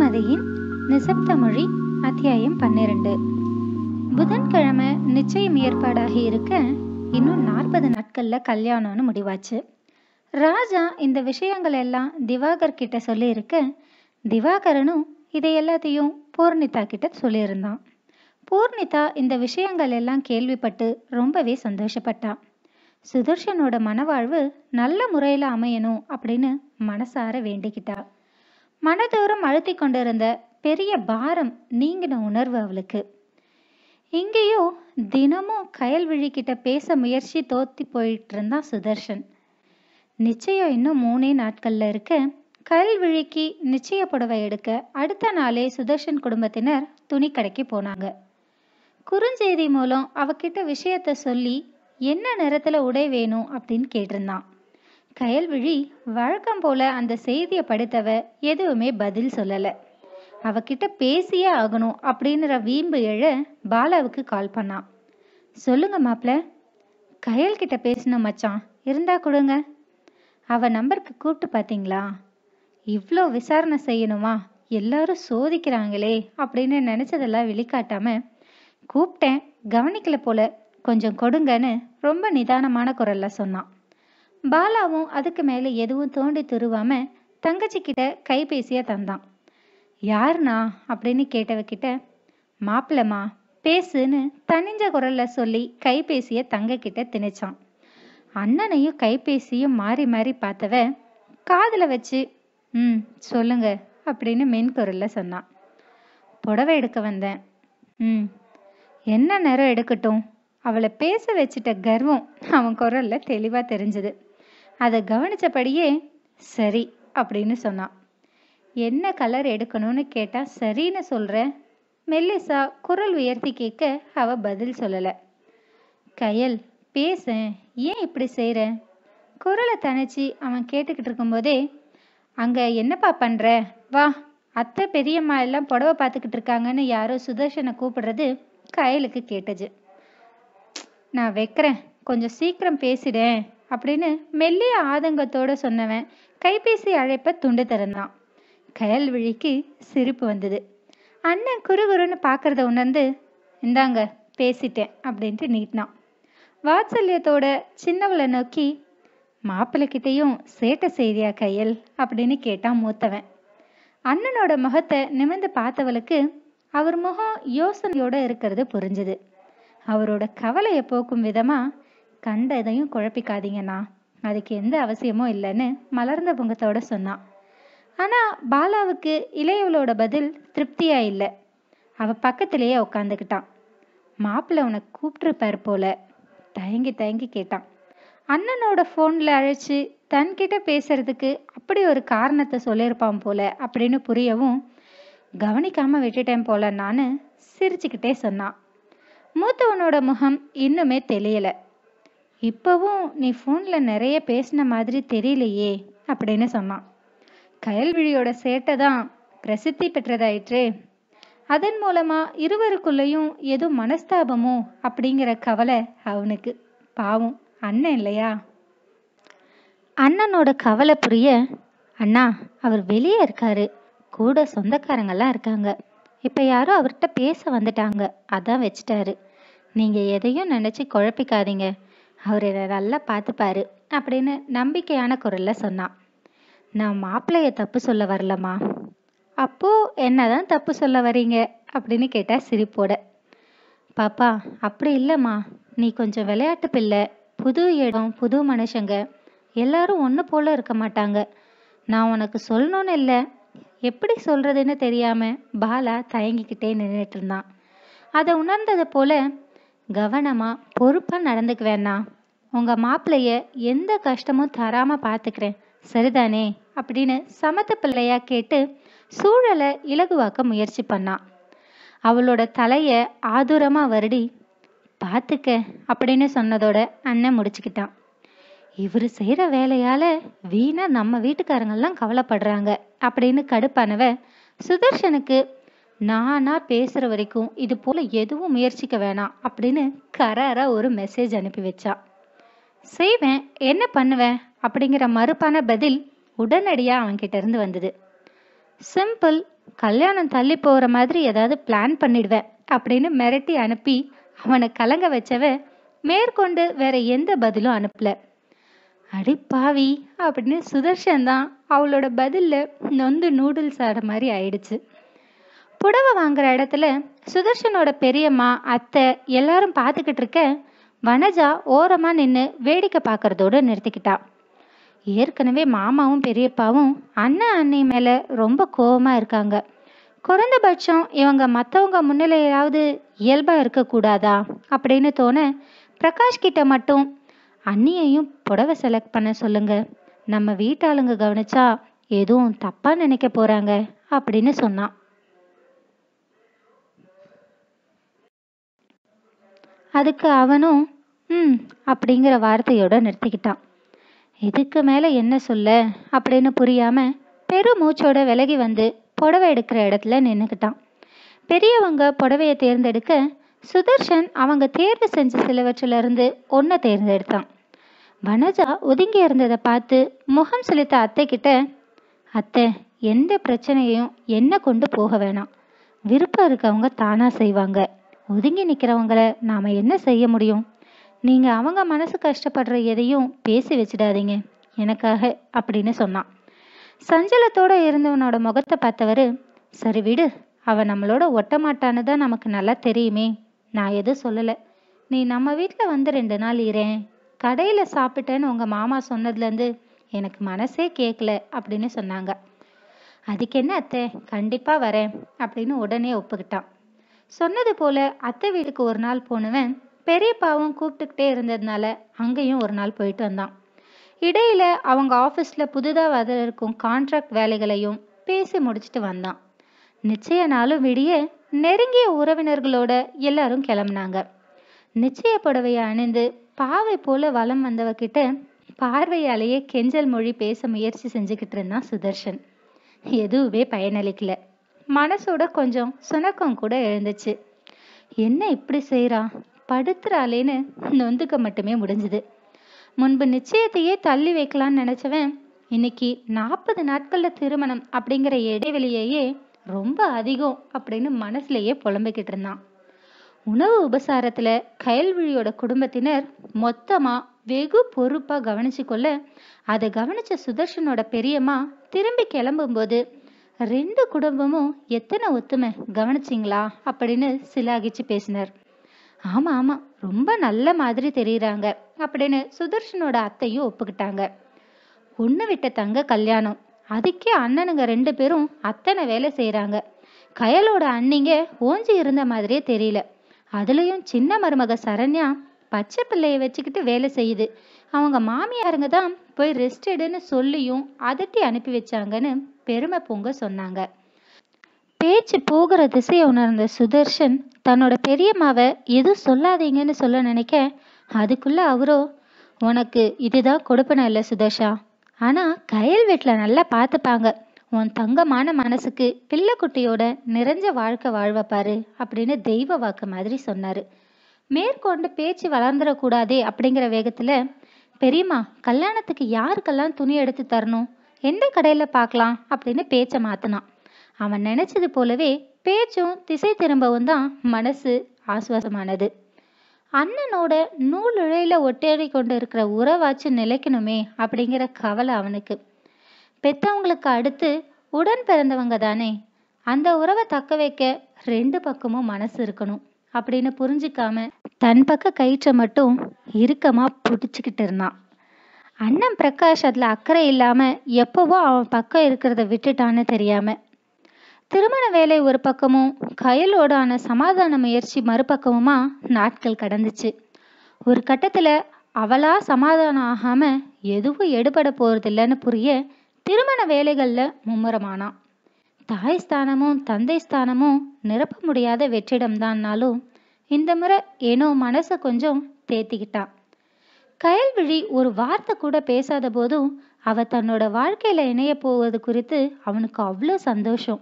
நிசப்த மொழி அத்தியாயம் பன்னிரண்டு புதன்கிழமை நிச்சயம் ஏற்பாடாகி இருக்க இன்னும் நாற்பது நாட்கள்ல கல்யாணம்னு முடிவாச்சு ராஜா இந்த விஷயங்கள் எல்லாம் திவாகர் கிட்ட சொல்லியிருக்க திவாகரனும் இதை எல்லாத்தையும் பூர்ணிதா கிட்ட சொல்லியிருந்தான் பூர்ணிதா இந்த விஷயங்கள் எல்லாம் கேள்விப்பட்டு ரொம்பவே சந்தோஷப்பட்டா சுதர்ஷனோட மனவாழ்வு நல்ல முறையில் அமையணும் அப்படின்னு மனசார வேண்டிக்கிட்டா மனதோறும் அழுத்தி கொண்டிருந்த பெரிய பாரம் நீங்கின உணர்வு அவளுக்கு இங்கேயோ தினமும் கயல் விழிக்கிட்ட பேச முயற்சி தோத்தி போயிட்டு இருந்தான் சுதர்ஷன் நிச்சயம் இன்னும் மூணே நாட்கள்ல இருக்க கயல் விழிக்கு நிச்சய புடவை எடுக்க அடுத்த நாளே சுதர்ஷன் குடும்பத்தினர் துணி கடைக்கு போனாங்க குறுஞ்செய்தி மூலம் அவகிட்ட விஷயத்த சொல்லி என்ன நேரத்துல உடை வேணும் அப்படின்னு கேட்டிருந்தான் கயல்விழி வழக்கம் போல அந்த செய்தியை படித்தவ எதுவுமே பதில் சொல்லலை அவகிட்ட பேசியே ஆகணும் அப்படின்ற வீம்பு எழ பாலாவுக்கு கால் பண்ணான் சொல்லுங்க மாப்பிள்ள கிட்ட பேசணும் மச்சான் இருந்தா கொடுங்க அவ நம்பருக்கு கூப்பிட்டு பாத்தீங்களா இவ்வளோ விசாரணை செய்யணுமா எல்லாரும் சோதிக்கிறாங்களே அப்படின்னு நினச்சதெல்லாம் வெளிக்காட்டாம கூப்பிட்டேன் கவனிக்கல போல கொஞ்சம் கொடுங்கன்னு ரொம்ப நிதானமான குரல்ல சொன்னான் பாலாவும் அதுக்கு மேலே எதுவும் தோண்டி துருவாம தங்கச்சிக்கிட்ட கைபேசியை தந்தான் யாருண்ணா அப்படின்னு கேட்டவகிட்ட மாப்பிளமா பேசுன்னு தனிஞ்ச குரல்ல சொல்லி கைபேசியை தங்கக்கிட்ட திணிச்சான் அண்ணனையும் கைபேசியும் மாறி மாறி பார்த்தவ காதில் வச்சு ம் சொல்லுங்க அப்படின்னு மென்குரல்ல சொன்னான் புடவை எடுக்க வந்தேன் ம் என்ன நேரம் எடுக்கட்டும் அவளை பேச வச்சிட்ட கர்வம் அவன் குரல்ல தெளிவாக தெரிஞ்சுது அதை கவனித்தபடியே சரி அப்படின்னு சொன்னான் என்ன கலர் எடுக்கணும்னு கேட்டால் சரின்னு சொல்கிறேன் மெல்லிசா குரல் உயர்த்தி கேட்க அவ பதில் சொல்லலை கயல் பேச ஏன் இப்படி செய்கிற குரலை தனிச்சு அவன் கேட்டுக்கிட்டு இருக்கும்போதே அங்கே என்னப்பா பண்ணுற வா அத்தை பெரியம்மா எல்லாம் புடவை பார்த்துக்கிட்டு இருக்காங்கன்னு யாரோ சுதர்ஷனை கூப்பிடுறது கயலுக்கு கேட்டுச்சு நான் வைக்கிறேன் கொஞ்சம் சீக்கிரம் பேசிடேன் அப்படின்னு மெல்லிய ஆதங்கத்தோட சொன்னவன் கைபேசி அழைப்ப துண்டு திறந்தான் கயல் விழிக்கு சிரிப்பு வந்தது அண்ணன் குறுகுறுன்னு பார்க்கறத உணர்ந்து இந்தாங்க பேசிட்டேன் அப்படின்ட்டு நீட்டினான் வாத்சல்யத்தோட சின்னவளை நோக்கி மாப்பிள்ளைக்கிட்டையும் சேட்டை செய்தியா கையல் அப்படின்னு கேட்டான் மூத்தவன் அண்ணனோட முகத்தை நிமிர்ந்து பார்த்தவளுக்கு அவர் முகம் யோசனையோட இருக்கிறது புரிஞ்சுது அவரோட கவலையை போக்கும் விதமாக கண்ட எதையும் குழப்பிக்காதீங்கண்ணா அதுக்கு எந்த அவசியமும் இல்லைன்னு மலர்ந்த முகத்தோட சொன்னான் ஆனால் பாலாவுக்கு இளையவளோட பதில் திருப்தியா இல்லை அவள் பக்கத்திலேயே உட்காந்துக்கிட்டான் மாப்பிள்ளை உனக்கு கூப்பிட்டுருப்பாரு போல தயங்கி தயங்கி கேட்டான் அண்ணனோட ஃபோனில் அழைச்சி தன்கிட்ட பேசுறதுக்கு அப்படி ஒரு காரணத்தை சொல்லியிருப்பான் போல அப்படின்னு புரியவும் கவனிக்காம விட்டுட்டேன் போல நான் சிரிச்சுக்கிட்டே சொன்னான் மூத்தவனோட முகம் இன்னுமே தெளியலை இப்போவும் நீ ஃபோனில் நிறைய பேசின மாதிரி தெரியலையே அப்படின்னு சொன்னான் கயல்விழியோட சேட்டை தான் பிரசித்தி பெற்றதாயிற்று அதன் மூலமா இருவருக்குள்ளேயும் எதுவும் மனஸ்தாபமோ அப்படிங்கிற கவலை அவனுக்கு பாவம் அண்ணன் இல்லையா அண்ணனோட கவலை புரிய அண்ணா அவர் வெளியே இருக்காரு கூட சொந்தக்காரங்கெல்லாம் இருக்காங்க இப்போ யாரோ அவர்கிட்ட பேச வந்துட்டாங்க அதான் வச்சுட்டாரு நீங்கள் எதையும் நினச்சி குழப்பிக்காதீங்க அவர் நல்லா பார்த்துப்பாரு அப்படின்னு நம்பிக்கையான குரல்ல சொன்னான் நான் மாப்பிள்ளைய தப்பு சொல்ல வரலம்மா அப்போ என்னதான் தப்பு சொல்ல வரீங்க அப்படின்னு கேட்டா சிரிப்போட பாப்பா அப்படி இல்லைம்மா நீ கொஞ்சம் விளையாட்டு பிள்ளை புது இடம் புது மனுஷங்க எல்லாரும் ஒன்று போல இருக்க மாட்டாங்க நான் உனக்கு சொல்லணும்னு இல்லை எப்படி சொல்றதுன்னு தெரியாம பாலா தயங்கிக்கிட்டே நின்றுட்டு இருந்தான் அதை உணர்ந்தது போல கவனமாக பொறுப்பாக நடந்துக்குவேண்ணா உங்கள் மாப்பிள்ளைய எந்த கஷ்டமும் தராமல் பாத்துக்கிறேன் சரிதானே அப்படின்னு சமத்த பிள்ளையா கேட்டு சூழலை இலகுவாக்க முயற்சி பண்ணான் அவளோட தலையை ஆதுரமாக வருடி பார்த்துக்க அப்படின்னு சொன்னதோட அண்ணன் முடிச்சுக்கிட்டான் இவர் செய்கிற வேலையால் வீணாக நம்ம வீட்டுக்காரங்கெல்லாம் கவலைப்படுறாங்க அப்படின்னு கடுப்பானவ சுதர்ஷனுக்கு நானா பேசுற வரைக்கும் இது போல எதுவும் முயற்சிக்க வேணாம் அப்படின்னு கராரா ஒரு மெசேஜ் அனுப்பி வச்சா செய்வேன் என்ன பண்ணுவேன் அப்படிங்கிற மறுப்பான பதில் உடனடியா அவன்கிட்ட இருந்து வந்தது சிம்பிள் கல்யாணம் தள்ளி போகிற மாதிரி ஏதாவது பிளான் பண்ணிடுவேன் அப்படின்னு மிரட்டி அனுப்பி அவனை கலங்க வச்சவ மேற்கொண்டு வேற எந்த பதிலும் அனுப்பல அடி பாவி அப்படின்னு சுதர்ஷன் தான் அவளோட பதிலில் நொந்து நூடுல்ஸ் ஆட மாதிரி ஆயிடுச்சு புடவை வாங்குற இடத்துல சுதர்ஷனோட பெரியம்மா அத்தை எல்லாரும் பார்த்துக்கிட்டு இருக்க வனஜா ஓரமாக நின்று வேடிக்கை பார்க்கறதோடு நிறுத்திக்கிட்டா ஏற்கனவே மாமாவும் பெரியப்பாவும் அண்ணன் அண்ணி மேலே ரொம்ப கோபமாக இருக்காங்க குறைந்தபட்சம் இவங்க மற்றவங்க முன்னிலையாவது இயல்பாக இருக்கக்கூடாதா அப்படின்னு தோண பிரகாஷ் கிட்ட மட்டும் அண்ணியையும் புடவை செலக்ட் பண்ண சொல்லுங்க நம்ம வீட்டாளுங்க கவனிச்சா எதுவும் தப்பாக நினைக்க போகிறாங்க அப்படின்னு சொன்னான் அதுக்கு அவனும் ம் அப்படிங்கிற வார்த்தையோட நிறுத்திக்கிட்டான் இதுக்கு மேலே என்ன சொல்ல அப்படின்னு புரியாமல் பெருமூச்சோட விலகி வந்து புடவை எடுக்கிற இடத்துல நின்றுக்கிட்டான் பெரியவங்க புடவையை தேர்ந்தெடுக்க சுதர்ஷன் அவங்க தேர்வு செஞ்ச சிலவற்றிலிருந்து ஒன்றை தேர்ந்தெடுத்தான் வனஜா ஒதுங்கி இருந்ததை பார்த்து முகம் செலுத்த அத்தைக்கிட்ட அத்தை எந்த பிரச்சனையையும் என்ன கொண்டு போக வேணாம் விருப்பம் இருக்கவங்க தானாக செய்வாங்க ஒதுங்கி நிக்கிறவங்கள நாம என்ன செய்ய முடியும் நீங்க அவங்க மனசு கஷ்டப்படுற எதையும் பேசி வச்சிடாதீங்க எனக்காக அப்படின்னு சொன்னான் சஞ்சலத்தோட இருந்தவனோட முகத்தை பார்த்தவரு சரி விடு அவன் நம்மளோட ஒட்ட மாட்டான்னு தான் நமக்கு நல்லா தெரியுமே நான் எதுவும் சொல்லலை நீ நம்ம வீட்டில் வந்து ரெண்டு நாள் இறேன் கடையில் சாப்பிட்டேன்னு உங்கள் மாமா சொன்னதுலேருந்து எனக்கு மனசே கேட்கல அப்படின்னு சொன்னாங்க அதுக்கு என்ன அத்தை கண்டிப்பாக வரேன் அப்படின்னு உடனே ஒப்புக்கிட்டான் சொன்னது போல அத்தை வீட்டுக்கு ஒரு நாள் போனவன் பெரியப்பாவும் கூப்பிட்டுக்கிட்டே இருந்ததுனால அங்கேயும் ஒரு நாள் போயிட்டு வந்தான் இடையில அவங்க ஆஃபீஸில் புதுதாக வர இருக்கும் கான்ட்ராக்ட் வேலைகளையும் பேசி முடிச்சுட்டு வந்தான் நிச்சய நாளும் விடிய நெருங்கிய உறவினர்களோட எல்லாரும் கிளம்புனாங்க நிச்சய புடவையை அணிந்து பாவை போல வலம் வந்தவகிட்ட பார்வையாலேயே கெஞ்சல் மொழி பேச முயற்சி செஞ்சுக்கிட்டு இருந்தான் சுதர்ஷன் எதுவுமே பயனளிக்கல மனசோட கொஞ்சம் சுணக்கம் கூட எழுந்துச்சு என்ன இப்படி செய்கிறா படுத்துறாளேன்னு நொந்துக்க மட்டுமே முடிஞ்சுது முன்பு நிச்சயத்தையே தள்ளி வைக்கலான்னு நினச்சவன் இன்னைக்கு நாற்பது நாட்களில் திருமணம் அப்படிங்கிற இடைவெளியையே ரொம்ப அதிகம் அப்படின்னு மனசுலயே புலம்பிக்கிட்டு இருந்தான் உணவு உபசாரத்துல கயல்விழியோட குடும்பத்தினர் மொத்தமா வெகு பொறுப்பா கவனிச்சு கொள்ள அதை கவனிச்ச சுதர்ஷனோட பெரியம்மா திரும்பி கிளம்பும்போது ரெண்டு குடும்பமும் எத்தனை ஒத்துமை கவனிச்சிங்களா அப்படின்னு சிலாகிச்சு பேசினார் ஆமா ஆமா ரொம்ப நல்ல மாதிரி தெரியுறாங்க அப்படின்னு சுதர்ஷனோட அத்தையும் ஒப்புக்கிட்டாங்க ஒன்று விட்ட தங்க கல்யாணம் அதுக்கே அண்ணனுங்க ரெண்டு பேரும் அத்தனை வேலை செய்கிறாங்க கயலோட அண்ணிங்க ஓஞ்சி இருந்த மாதிரியே தெரியல அதுலேயும் சின்ன மருமக சரண்யா பச்சை பிள்ளைய வச்சுக்கிட்டு வேலை செய்யுது அவங்க மாமியாருங்க தான் போய் ரெஸ்ட் எடுன்னு சொல்லியும் அதட்டி அனுப்பி வச்சாங்கன்னு பெருமை பொங்க சொன்னாங்க பேச்சு போகிற திசையை உணர்ந்த சுதர்ஷன் தன்னோட பெரியம்மாவை எதுவும் சொல்லாதீங்கன்னு சொல்ல நினைக்க அதுக்குள்ள அவரோ உனக்கு இதுதான் கொடுப்பன இல்லை சுதர்ஷா ஆனால் கயல் வீட்டில் நல்லா பார்த்துப்பாங்க உன் தங்கமான மனசுக்கு பிள்ளைக்குட்டியோட நிறைஞ்ச வாழ்க்கை வாழ்வப்பாரு அப்படின்னு தெய்வ வாக்கு மாதிரி சொன்னார் மேற்கொண்டு பேச்சு வளர்ந்துடக்கூடாதே அப்படிங்கிற வேகத்தில் பெரியம்மா கல்யாணத்துக்கு யாருக்கெல்லாம் துணி எடுத்து தரணும் எந்த கடையில் பார்க்கலாம் அப்படின்னு பேச்சை மாற்றினான் அவன் நினச்சது போலவே பேச்சும் திசை திரும்பவும் தான் மனசு ஆசுவாசமானது அண்ணனோட நூல் இழையில ஒட்டேறி கொண்டு இருக்கிற உறவாச்சு நிலைக்கணுமே அப்படிங்கிற கவலை அவனுக்கு பெத்தவங்களுக்கு அடுத்து உடன் பிறந்தவங்க தானே அந்த உறவை தக்க வைக்க ரெண்டு பக்கமும் மனசு இருக்கணும் அப்படின்னு புரிஞ்சுக்காம தன் பக்க கயிற்றை மட்டும் இறுக்கமா புடிச்சுக்கிட்டு இருந்தான் அண்ணன் பிரகாஷ் அதில் அக்கறை இல்லாமல் எப்போவோ அவன் பக்கம் இருக்கிறத விட்டுட்டான்னு தெரியாமல் திருமண வேலை ஒரு பக்கமும் கயலோடான சமாதான முயற்சி மறுபக்கமுமா நாட்கள் கடந்துச்சு ஒரு கட்டத்தில் அவளா சமாதானம் ஆகாமல் எதுவும் எடுபட போகிறதில்லன்னு புரிய திருமண வேலைகளில் மும்முரமானான் தாய் ஸ்தானமும் தந்தை ஸ்தானமும் நிரப்ப முடியாத வெற்றிடம்தான்னாலும் இந்த முறை ஏனோ மனசை கொஞ்சம் தேத்திக்கிட்டான் கயல்விழி ஒரு வார்த்தை கூட பேசாத போதும் அவ தன்னோட வாழ்க்கையில இணைய போவது குறித்து அவனுக்கு அவ்வளோ சந்தோஷம்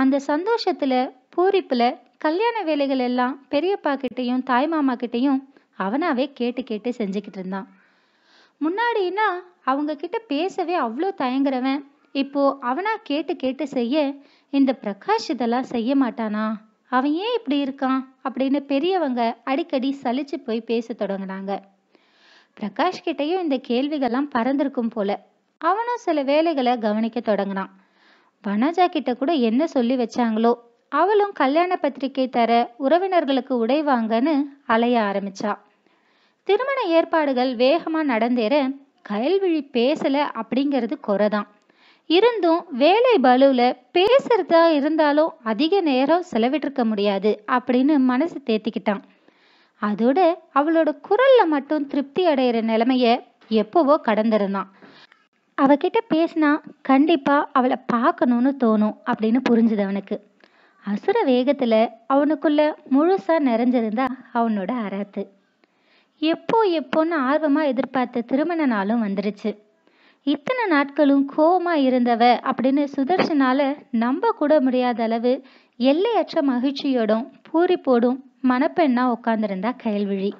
அந்த சந்தோஷத்துல பூரிப்புல கல்யாண வேலைகள் எல்லாம் பெரியப்பா கிட்டையும் தாய் மாமா கிட்டையும் அவனாவே கேட்டு கேட்டு செஞ்சுக்கிட்டு இருந்தான் முன்னாடினா அவங்க கிட்ட பேசவே அவ்வளோ தயங்குறவன் இப்போ அவனா கேட்டு கேட்டு செய்ய இந்த பிரகாஷ் இதெல்லாம் செய்ய மாட்டானா அவன் ஏன் இப்படி இருக்கான் அப்படின்னு பெரியவங்க அடிக்கடி சலிச்சு போய் பேச தொடங்கினாங்க பிரகாஷ் கிட்டேயும் இந்த கேள்விகள்லாம் பறந்திருக்கும் போல அவனும் சில வேலைகளை கவனிக்க தொடங்கினான் வனஜா கிட்ட கூட என்ன சொல்லி வச்சாங்களோ அவளும் கல்யாண பத்திரிகை தர உறவினர்களுக்கு உடை வாங்கன்னு அலைய ஆரம்பிச்சா திருமண ஏற்பாடுகள் வேகமா நடந்தேற கயல்விழி பேசல அப்படிங்கிறது குறைதான் இருந்தும் வேலை பலுவில் பேசுறதா இருந்தாலும் அதிக நேரம் செலவிட்டிருக்க முடியாது அப்படின்னு மனசு தேத்திக்கிட்டான் அதோட அவளோட குரல்ல மட்டும் திருப்தி அடையிற நிலைமைய எப்போவோ கடந்திருந்தான் அவகிட்ட பேசினா கண்டிப்பா அவளை பார்க்கணும்னு தோணும் அப்படின்னு புரிஞ்சுது அவனுக்கு அசுர வேகத்துல அவனுக்குள்ள முழுசா நிறைஞ்சிருந்தா அவனோட அராத்து எப்போ எப்போன்னு ஆர்வமா எதிர்பார்த்த திருமண நாளும் வந்துருச்சு இத்தனை நாட்களும் கோபமா இருந்தவ அப்படின்னு சுதர்சனால நம்ப கூட முடியாத அளவு எல்லையற்ற மகிழ்ச்சியோடும் பூரிப்போடும் மணப்பெண்ணா உட்கார்ந்திருந்தா கயல்விழி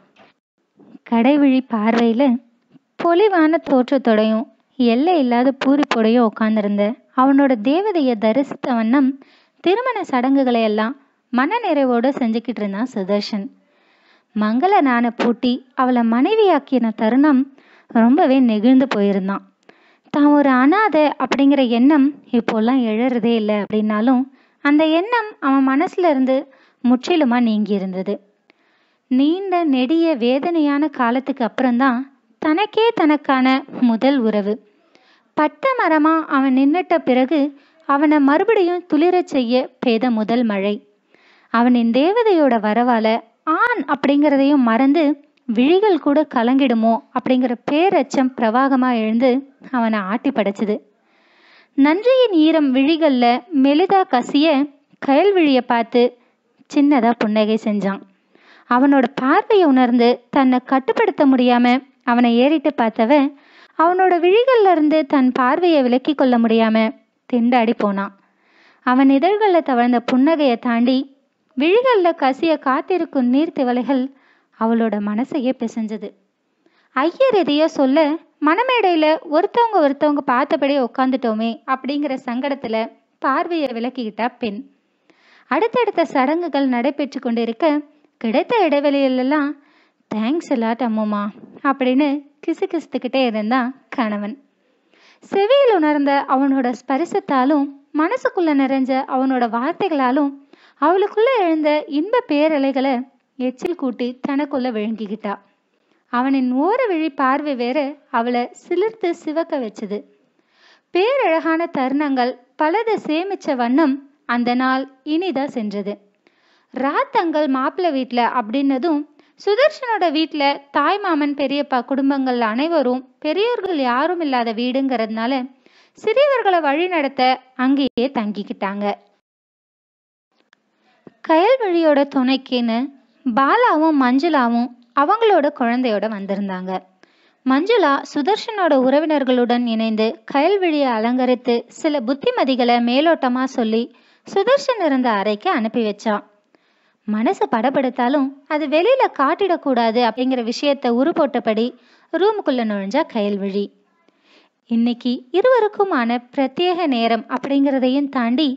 கடைவிழி பார்வையில பொலிவான தோற்றத்தோடையும் எல்லை இல்லாத பூரிப்போடையும் உட்கார்ந்திருந்த அவனோட தேவதையை தரிசித்த வண்ணம் திருமண சடங்குகளை எல்லாம் மன நிறைவோடு செஞ்சுக்கிட்டு இருந்தான் சுதர்ஷன் மங்கள நான பூட்டி அவளை மனைவியாக்கின தருணம் ரொம்பவே நெகிழ்ந்து போயிருந்தான் தான் ஒரு அனாதை அப்படிங்கிற எண்ணம் இப்போல்லாம் எழறதே இல்லை அப்படின்னாலும் அந்த எண்ணம் அவன் மனசுல இருந்து முற்றிலுமா நீங்கியிருந்தது நீண்ட நெடிய வேதனையான காலத்துக்கு அப்புறம்தான் தனக்கே தனக்கான முதல் உறவு பட்ட மரமா அவன் நின்னுட்ட பிறகு அவனை மறுபடியும் துளிரச் செய்ய பெய்த முதல் மழை அவனின் தேவதையோட வரவால ஆண் அப்படிங்கிறதையும் மறந்து விழிகள் கூட கலங்கிடுமோ அப்படிங்கிற பேரச்சம் பிரவாகமா எழுந்து அவனை ஆட்டி படைச்சுது நன்றியின் ஈரம் விழிகளில் மெலிதா கசிய கயல்விழியை பார்த்து சின்னதா புன்னகை செஞ்சான் அவனோட பார்வையை உணர்ந்து தன்னை கட்டுப்படுத்த முடியாம அவனை ஏறிட்டு பார்த்தவன் அவனோட விழிகள்ல இருந்து தன் பார்வையை விலக்கி கொள்ள முடியாம திண்டாடி போனான் அவன் இதழ்களில் தவழ்ந்த புன்னகையை தாண்டி விழிகளில் கசிய காத்திருக்கும் நீர் திவலைகள் அவளோட மனசையே பிசைஞ்சது ஐயர் எதையோ சொல்ல மனமேடையில் ஒருத்தவங்க ஒருத்தவங்க பார்த்தபடியே உட்காந்துட்டோமே அப்படிங்கிற சங்கடத்தில் பார்வையை விளக்கிக்கிட்டா பெண் அடுத்தடுத்த சடங்குகள் நடைபெற்று கொண்டிருக்க கிடைத்த இடைவெளியிலெல்லாம் தேங்க்ஸ் எல்லாட் அம்மம்மா அப்படின்னு கிசு கிசுத்துக்கிட்டே இருந்தான் கணவன் செவியில் உணர்ந்த அவனோட ஸ்பரிசத்தாலும் மனசுக்குள்ள நிறைஞ்ச அவனோட வார்த்தைகளாலும் அவளுக்குள்ள எழுந்த இன்ப பேரலைகளை எச்சில் கூட்டி தனக்குள்ள விழுங்கிக்கிட்டா அவனின் ஓர விழி பார்வை வேற அவளை சிலிர்த்து சிவக்க வச்சது பேரழகான தருணங்கள் பலத சேமிச்ச வண்ணம் அந்த நாள் இனிதா சென்றது ராத்தங்கள் மாப்பிள்ள மாப்பிள்ளை வீட்டில் அப்படின்னதும் சுதர்ஷனோட வீட்டில் தாய் மாமன் பெரியப்பா குடும்பங்கள் அனைவரும் பெரியவர்கள் யாரும் இல்லாத வீடுங்கிறதுனால சிறியவர்களை வழி நடத்த அங்கேயே தங்கிக்கிட்டாங்க கயல்வழியோட துணைக்குன்னு பாலாவும் மஞ்சுளாவும் அவங்களோட குழந்தையோட வந்திருந்தாங்க மஞ்சுளா சுதர்ஷனோட உறவினர்களுடன் இணைந்து கயல்விழியை அலங்கரித்து சில புத்திமதிகளை மேலோட்டமாக சொல்லி சுதர்ஷன் இருந்த அறைக்கு அனுப்பி வச்சான் மனசு படப்படுத்தாலும் அது வெளியில காட்டிடக்கூடாது அப்படிங்கிற விஷயத்த உருப்போட்டபடி ரூமுக்குள்ள நுழைஞ்சா விழி இன்னைக்கு இருவருக்குமான பிரத்யேக நேரம் அப்படிங்கிறதையும் தாண்டி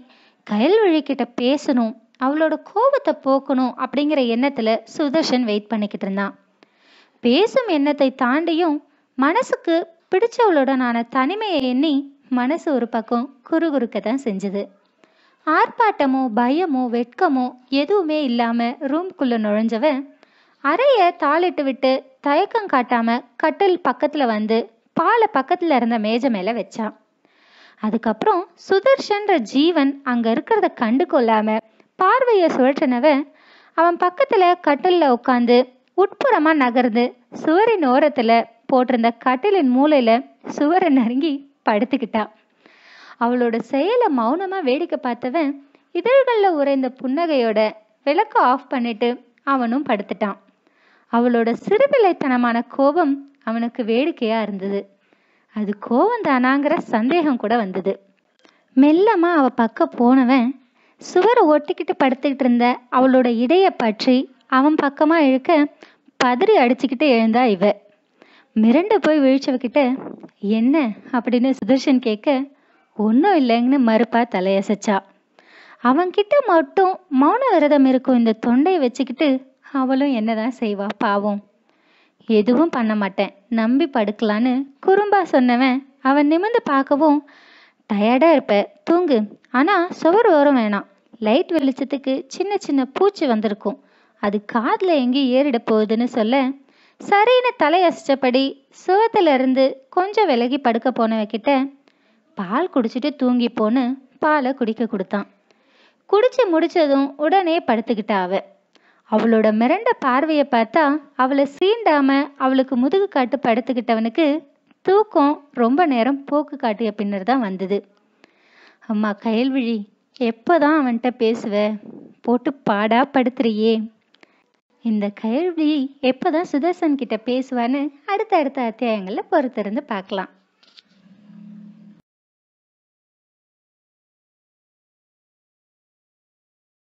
கயல்விழி கிட்ட பேசணும் அவளோட கோபத்தை போக்கணும் அப்படிங்கிற எண்ணத்துல சுதர்ஷன் வெயிட் பண்ணிக்கிட்டு இருந்தான் பேசும் எண்ணத்தை தாண்டியும் மனசுக்கு பிடிச்சவளுடனான தனிமையை எண்ணி மனசு ஒரு பக்கம் குறுகுறுக்க தான் செஞ்சது ஆர்ப்பாட்டமோ பயமோ வெட்கமோ எதுவுமே இல்லாமல் ரூம்குள்ளே நுழைஞ்சவன் அறையை தாளிட்டு விட்டு தயக்கம் காட்டாமல் கட்டில் பக்கத்தில் வந்து பாலை பக்கத்தில் இருந்த மேஜை மேலே வச்சான் அதுக்கப்புறம் சுதர்ஷன்ற ஜீவன் அங்கே இருக்கிறத கண்டு கொள்ளாம பார்வையை சுழற்றினவன் அவன் பக்கத்தில் கட்டிலில் உட்காந்து உட்புறமாக நகர்ந்து சுவரின் ஓரத்தில் போட்டிருந்த கட்டிலின் மூலையில் சுவரை நறுங்கி படுத்துக்கிட்டான் அவளோட செயலை மௌனமாக வேடிக்கை பார்த்தவன் இதழ்களில் உறைந்த புன்னகையோட விளக்க ஆஃப் பண்ணிட்டு அவனும் படுத்துட்டான் அவளோட சிறுபிள்ளைத்தனமான கோபம் அவனுக்கு வேடிக்கையாக இருந்தது அது கோபம் தானாங்கிற சந்தேகம் கூட வந்தது மெல்லமாக அவள் பக்க போனவன் சுவரை ஒட்டிக்கிட்டு படுத்துக்கிட்டு இருந்த அவளோட இடைய பற்றி அவன் பக்கமாக இழுக்க பதறி அடிச்சுக்கிட்டு எழுந்தா இவ மிரண்டு போய் விழிச்சவக்கிட்ட என்ன அப்படின்னு சுதர்ஷன் கேட்க ஒன்றும் இல்லைங்கன்னு மறுப்பா தலையசைச்சா அவன்கிட்ட மட்டும் மௌன விரதம் இருக்கும் இந்த தொண்டையை வச்சுக்கிட்டு அவளும் என்னதான் செய்வா பாவம் எதுவும் பண்ண மாட்டேன் நம்பி படுக்கலான்னு குறும்பா சொன்னவன் அவன் நிமிந்து பார்க்கவும் டயர்டாக இருப்ப தூங்கு ஆனால் சுவர் ஓரம் வேணாம் லைட் வெளிச்சத்துக்கு சின்ன சின்ன பூச்சி வந்திருக்கும் அது காதில் எங்கேயும் ஏறிட போகுதுன்னு சொல்ல சரின்னு தலையசிச்சபடி இருந்து கொஞ்சம் விலகி படுக்க போனவகிட்ட பால் குடிச்சிட்டு தூங்கி போன்னு பாலை குடிக்க கொடுத்தான் குடிச்சு முடிச்சதும் உடனே படுத்துக்கிட்டா அவ அவளோட மிரண்ட பார்வையை பார்த்தா அவளை சீண்டாம அவளுக்கு முதுகு காட்டு படுத்துக்கிட்டவனுக்கு தூக்கம் ரொம்ப நேரம் போக்கு காட்டிய பின்னர் தான் வந்தது அம்மா கயல்விழி எப்போதான் அவன்கிட்ட பேசுவ போட்டு பாடா படுத்துறியே இந்த கயல்விழி எப்போதான் சுதர்சன் கிட்ட பேசுவான்னு அடுத்த அடுத்த அத்தியாயங்களில் பொறுத்திருந்து பார்க்கலாம்